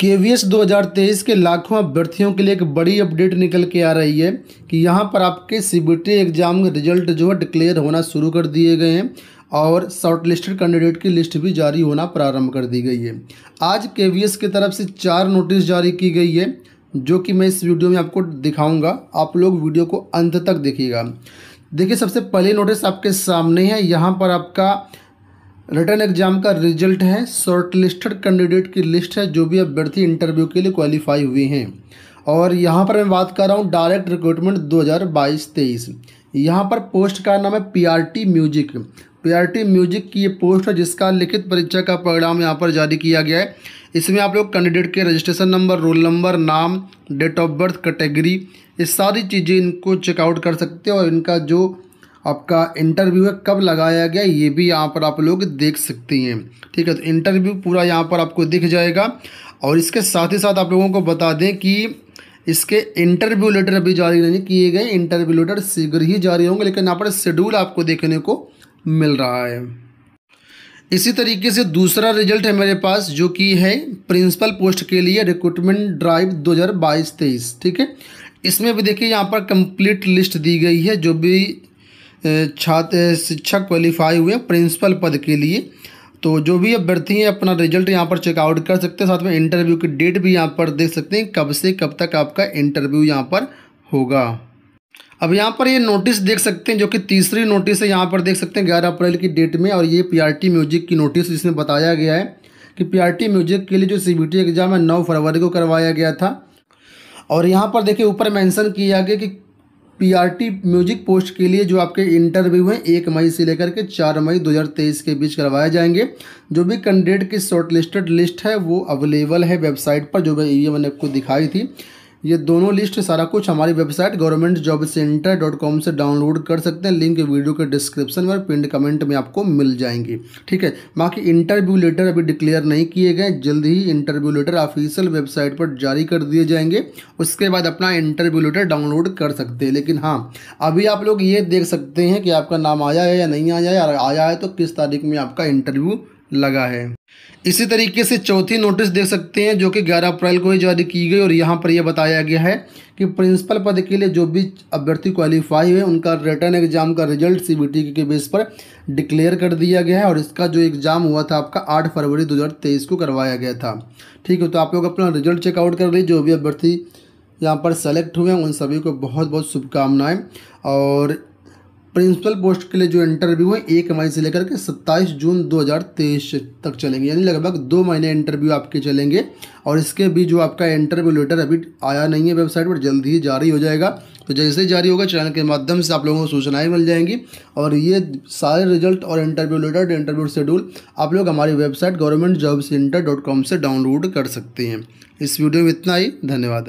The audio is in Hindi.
के वी एस दो के लाखों अभ्यर्थियों के लिए एक बड़ी अपडेट निकल के आ रही है कि यहाँ पर आपके सी बी टी एग्ज़ाम के रिजल्ट जो है डिक्लेयर होना शुरू कर दिए गए हैं और शॉर्ट लिस्टेड कैंडिडेट की लिस्ट भी जारी होना प्रारंभ कर दी गई है आज के वी एस की तरफ से चार नोटिस जारी की गई है जो कि मैं इस वीडियो में आपको दिखाऊँगा आप लोग वीडियो को अंत तक देखिएगा देखिए सबसे पहले नोटिस आपके सामने है यहाँ पर आपका रिटर्न एग्जाम का रिजल्ट है शॉर्टलिस्टेड कैंडिडेट की लिस्ट है जो भी अभ्यर्थी इंटरव्यू के लिए क्वालिफाई हुए हैं और यहाँ पर मैं बात कर रहा हूँ डायरेक्ट रिक्रूटमेंट 2022-23 यहाँ पर पोस्ट का नाम है पीआरटी म्यूजिक पीआरटी म्यूजिक की ये पोस्ट है जिसका लिखित परीक्षा का प्रोग्राम यहाँ पर जारी किया गया है इसमें आप लोग कैंडिडेट के रजिस्ट्रेशन नंबर रोल नंबर नाम डेट ऑफ बर्थ कैटेगरी ये सारी चीज़ें इनको चेकआउट कर सकते हैं और इनका जो आपका इंटरव्यू है कब लगाया गया ये भी यहाँ पर आप लोग देख सकते हैं ठीक है तो इंटरव्यू पूरा यहाँ पर आपको दिख जाएगा और इसके साथ ही साथ आप लोगों को बता दें कि इसके इंटरव्यू लेटर अभी जारी नहीं किए गए इंटरव्यू लेटर शीघ्र ही जारी होंगे लेकिन यहाँ पर शेड्यूल आपको देखने को मिल रहा है इसी तरीके से दूसरा रिजल्ट है मेरे पास जो कि है प्रिंसिपल पोस्ट के लिए रिक्रूटमेंट ड्राइव 2022 हज़ार ठीक है इसमें भी देखिए यहाँ पर कंप्लीट लिस्ट दी गई है जो भी छात्र शिक्षक क्वालिफाई हुए प्रिंसिपल पद के लिए तो जो भी अभ्यर्थी हैं अपना रिजल्ट यहाँ पर चेकआउट कर सकते हैं साथ में इंटरव्यू की डेट भी यहाँ पर देख सकते हैं कब से कब तक आपका इंटरव्यू यहाँ पर होगा अब यहाँ पर ये नोटिस देख सकते हैं जो कि तीसरी नोटिस है यहाँ पर देख सकते हैं ग्यारह अप्रैल की डेट में और ये पीआरटी म्यूजिक की नोटिस जिसमें बताया गया है कि पीआरटी म्यूजिक के लिए जो सीबीटी एग्ज़ाम है नौ फरवरी को करवाया गया था और यहाँ पर देखिए ऊपर मेंशन किया गया कि पीआरटी म्यूजिक पोस्ट के लिए जो आपके इंटरव्यू हैं एक मई से लेकर के चार मई 2023 के बीच करवाए जाएंगे जो भी कैंडिडेट की शॉर्ट लिस्टेड लिस्ट है वो अवेलेबल है वेबसाइट पर जो भी ये मैंने आपको दिखाई थी ये दोनों लिस्ट सारा कुछ हमारी website government job centre dot com से डाउनलोड कर सकते हैं लिंक वीडियो के डिस्क्रिप्शन में पिंड कमेंट में आपको मिल जाएंगी ठीक है बाकी इंटरव्यू लेटर अभी डिक्लेयर नहीं किए गए जल्द ही इंटरव्यू लेटर ऑफिशियल वेबसाइट पर जारी कर दिए जाएंगे उसके बाद अपना इंटरव्यू लेटर डाउनलोड कर सकते हैं लेकिन हाँ अभी आप लोग ये देख सकते हैं कि आपका नाम आया है या नहीं आया है आया है तो किस तारीख में आपका इंटरव्यू लगा है इसी तरीके से चौथी नोटिस देख सकते हैं जो कि 11 अप्रैल को ही जारी की गई और यहाँ पर यह बताया गया है कि प्रिंसिपल पद के लिए जो भी अभ्यर्थी क्वालिफाई हुए उनका रिटर्न एग्जाम का रिजल्ट सीबीटी के बेस पर डिक्लेयर कर दिया गया है और इसका जो एग्ज़ाम हुआ था आपका 8 फरवरी 2023 को करवाया गया था ठीक है तो आप लोग अपना रिजल्ट चेकआउट कर लीजिए जो भी अभ्यर्थी यहाँ पर सेलेक्ट हुए हैं उन सभी को बहुत बहुत शुभकामनाएँ और प्रिंसिपल पोस्ट के लिए जो इंटरव्यू है एक मई से लेकर के 27 जून 2023 तक चलेंगे यानी लगभग दो महीने इंटरव्यू आपके चलेंगे और इसके भी जो आपका इंटरव्यू लेटर अभी आया नहीं है वेबसाइट पर जल्द ही जारी हो जाएगा तो जैसे ही जारी होगा चैनल के माध्यम से आप लोगों को सूचनाएँ मिल जाएंगी और ये सारे रिजल्ट और इंटरव्यू लेटर इंटरव्यू शेड्यूल आप लोग हमारी website government job centre dot com से डाउनलोड कर सकते हैं इस वीडियो में इतना ही धन्यवाद